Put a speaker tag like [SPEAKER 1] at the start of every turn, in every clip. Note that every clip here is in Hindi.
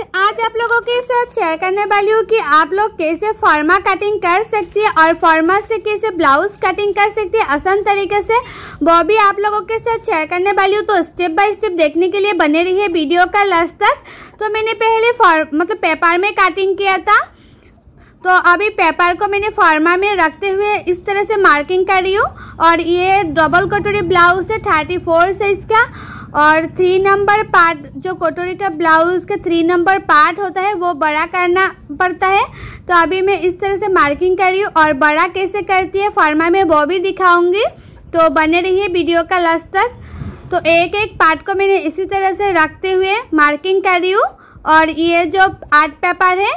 [SPEAKER 1] फ्रेंड्स आज आप लोगों के साथ शेयर करने वाली हूँ कि आप लोग कैसे फार्मा कटिंग कर सकते हैं और फार्मा से कैसे ब्लाउज कटिंग कर सकते हैं आसान तरीके से वो भी आप लोगों के साथ शेयर करने वाली हूँ तो स्टेप बाय स्टेप देखने के लिए बने रहिए वीडियो का लास्ट तक तो मैंने पहले फार मतलब पेपर में कटिंग किया था तो अभी पेपर को मैंने फार्मा में रखते हुए इस तरह से मार्किंग कर रही हूँ और ये डबल कटोरी ब्लाउज है थर्टी फोर साइज़ का और थ्री नंबर पार्ट जो कोटोरी का ब्लाउज़ का थ्री नंबर पार्ट होता है वो बड़ा करना पड़ता है तो अभी मैं इस तरह से मार्किंग कर रही हूँ और बड़ा कैसे करती है फार्मा में वो भी दिखाऊंगी तो बने रहिए वीडियो का लास्ट तक तो एक एक पार्ट को मैंने इसी तरह से रखते हुए मार्किंग कर रही हूँ और ये जो आर्ट पेपर है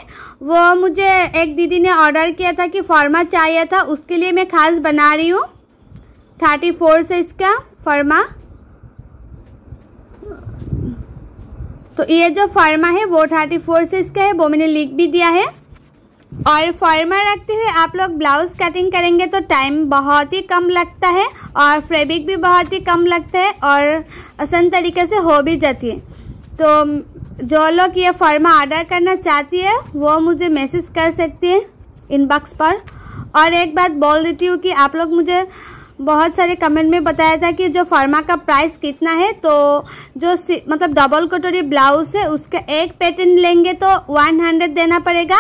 [SPEAKER 1] वो मुझे एक दीदी ने ऑर्डर किया था कि फॉर्मा चाहिए था उसके लिए मैं ख़ास बना रही हूँ थर्टी फोर से इसका फॉर्मा तो ये जो फार्मा है वो थर्टी फोर साइज का है वो मैंने लिख भी दिया है और फार्मा रखते हुए आप लोग ब्लाउज कटिंग करेंगे तो टाइम बहुत ही कम लगता है और फेब्रिक भी बहुत ही कम लगता है और आसान तरीके से हो भी जाती है तो जो लोग ये फार्मा ऑर्डर करना चाहती है वो मुझे मैसेज कर सकती है इनबॉक्स पर और एक बात बोल देती हूँ कि आप लोग मुझे बहुत सारे कमेंट में बताया था कि जो फार्मा का प्राइस कितना है तो जो मतलब डबल कटोरी ब्लाउज़ है उसका एक पैटर्न लेंगे तो वन हंड्रेड देना पड़ेगा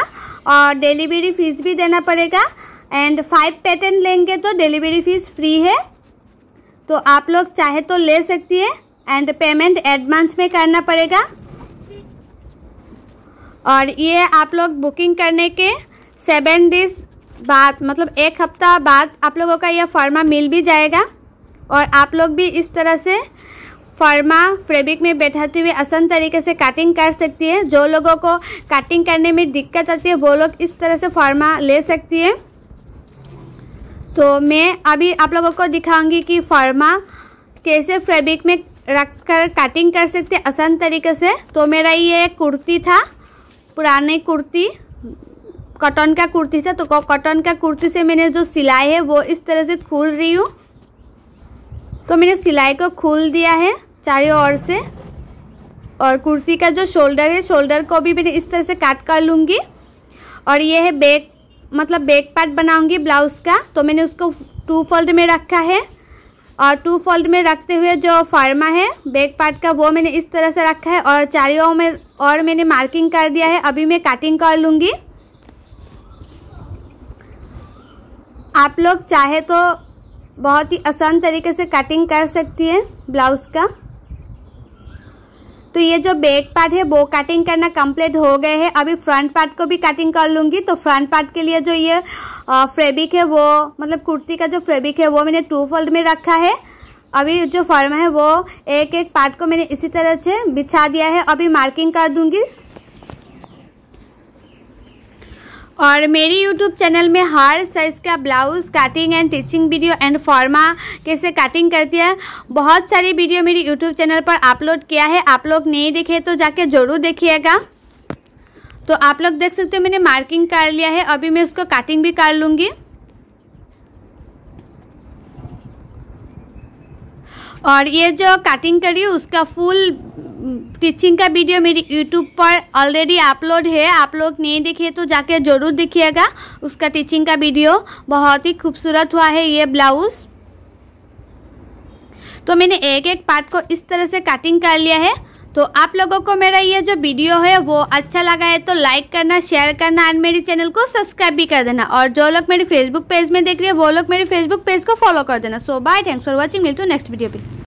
[SPEAKER 1] और डिलीवरी फ़ीस भी देना पड़ेगा एंड फाइव पैटर्न लेंगे तो डिलीवरी फ़ीस फ्री है तो आप लोग चाहे तो ले सकती है एंड पेमेंट एडवांस में करना पड़ेगा और ये आप लोग बुकिंग करने के सेवन डेज बाद मतलब एक हफ्ता बाद आप लोगों का यह फार्मा मिल भी जाएगा और आप लोग भी इस तरह से फार्मा फेब्रिक में बैठाते हुए आसान तरीके से कटिंग कर सकती है जो लोगों को कटिंग करने में दिक्कत आती है वो लोग इस तरह से फार्मा ले सकती है तो मैं अभी आप लोगों को दिखाऊंगी कि फार्मा कैसे फेब्रिक में रख कर कटिंग कर सकते आसान तरीके से तो मेरा ये कुर्ती था पुराने कुर्ती कॉटन का कुर्ती था तो कॉटन का कुर्ती से मैंने जो सिलाई है वो इस तरह से खोल रही हूँ तो मैंने सिलाई को खोल दिया है चारों ओर से और कुर्ती का जो शोल्डर है शोल्डर को भी मैंने इस तरह से काट कर लूँगी और ये है बैक मतलब बैक पार्ट बनाऊँगी ब्लाउज़ का तो मैंने उसको टू फोल्ड में रखा है और टू फोल्ड में रखते हुए जो फार्मा है बैक पार्ट का वो मैंने इस तरह से रखा है और चारों में और मैंने मार्किंग कर दिया है अभी मैं काटिंग कर लूँगी आप लोग चाहे तो बहुत ही आसान तरीके से कटिंग कर सकती है ब्लाउज़ का तो ये जो बैक पार्ट है वो कटिंग करना कंप्लीट हो गए हैं अभी फ्रंट पार्ट को भी कटिंग कर लूँगी तो फ्रंट पार्ट के लिए जो ये फ्रेबिक है वो मतलब कुर्ती का जो फ्रेबिक है वो मैंने टू फोल्ड में रखा है अभी जो फर्म है वो एक एक पार्ट को मैंने इसी तरह से बिछा दिया है अभी मार्किंग कर दूँगी और मेरी यूट्यूब चैनल में हर साइज़ का blouse cutting and teaching video and फॉर्मा कैसे कटिंग करती है बहुत सारी वीडियो मेरी यूट्यूब चैनल पर अपलोड किया है आप लोग नहीं देखे तो जाके ज़रूर देखिएगा तो आप लोग देख सकते हो मैंने मार्किंग कर लिया है अभी मैं उसको कटिंग भी कर लूँगी और ये जो कटिंग करी उसका फुल स्टिचिंग का वीडियो मेरी यूट्यूब पर ऑलरेडी अपलोड है आप लोग नहीं देखिए तो जाके ज़रूर देखिएगा उसका टीचिंग का वीडियो बहुत ही खूबसूरत हुआ है ये ब्लाउज़ तो मैंने एक एक पार्ट को इस तरह से कटिंग कर लिया है तो आप लोगों को मेरा ये जो वीडियो है वो अच्छा लगा है तो लाइक करना शेयर करना और मेरे चैनल को सब्सक्राइब भी कर देना और जो लोग मेरे फेसबुक पेज में देख रहे हैं वो लोग मेरे फेसबुक पेज को फॉलो कर देना so bye thanks for watching to next video पर